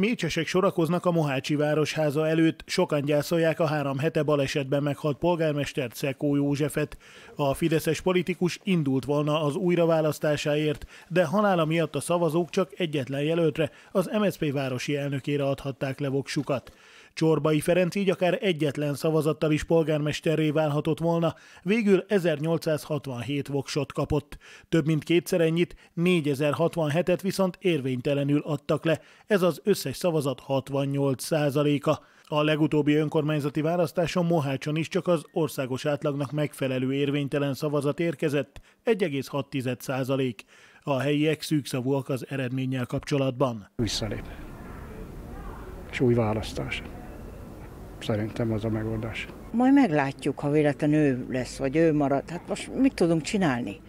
Mécsesek sorakoznak a Mohácsi Városháza előtt, sokan gyászolják a három hete balesetben meghalt polgármester Szekó Józsefet. A fideszes politikus indult volna az újraválasztásáért, de halála miatt a szavazók csak egyetlen jelöltre, az MSZP városi elnökére adhatták le voksukat. Csorbai Ferenc így akár egyetlen szavazattal is polgármesterré válhatott volna, végül 1867 voksot kapott. Több mint kétszer ennyit, 4067-et viszont érvénytelenül adtak le, ez az összes szavazat 68 százaléka. A legutóbbi önkormányzati választáson Mohácson is csak az országos átlagnak megfelelő érvénytelen szavazat érkezett, 1,6 százalék. A helyiek szűkszavúak az eredménnyel kapcsolatban. Visszalép. És új választás. Szerintem az a megoldás. Majd meglátjuk, ha véletlen ő lesz, vagy ő marad. Hát most mit tudunk csinálni?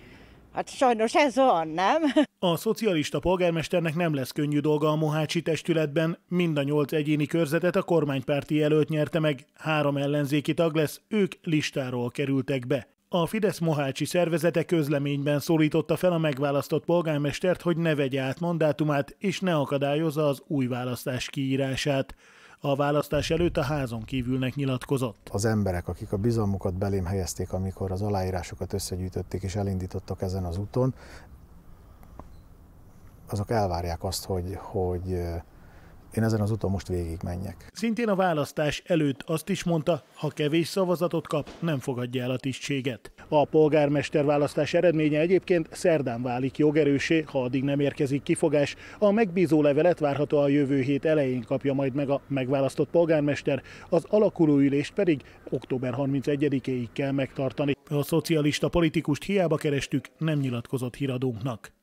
Hát sajnos ez van, nem? A szocialista polgármesternek nem lesz könnyű dolga a Mohácsi testületben, mind a nyolc egyéni körzetet a kormánypárti jelölt nyerte meg, három ellenzéki tag lesz, ők listáról kerültek be. A Fidesz Mohácsi szervezete közleményben szólította fel a megválasztott polgármestert, hogy ne vegye át mandátumát és ne akadályozza az új választás kiírását. A választás előtt a házon kívülnek nyilatkozott. Az emberek, akik a bizalmukat belém helyezték, amikor az aláírásokat összegyűjtötték és elindítottak ezen az úton, azok elvárják azt, hogy, hogy én ezen az úton most végig menjek. Szintén a választás előtt azt is mondta, ha kevés szavazatot kap, nem fogadja el a tisztséget. A polgármester választás eredménye egyébként szerdán válik jogerősé, ha addig nem érkezik kifogás. A megbízó levelet a jövő hét elején kapja majd meg a megválasztott polgármester, az alakuló ülést pedig október 31-éig kell megtartani. A szocialista politikust hiába kerestük, nem nyilatkozott híradónknak.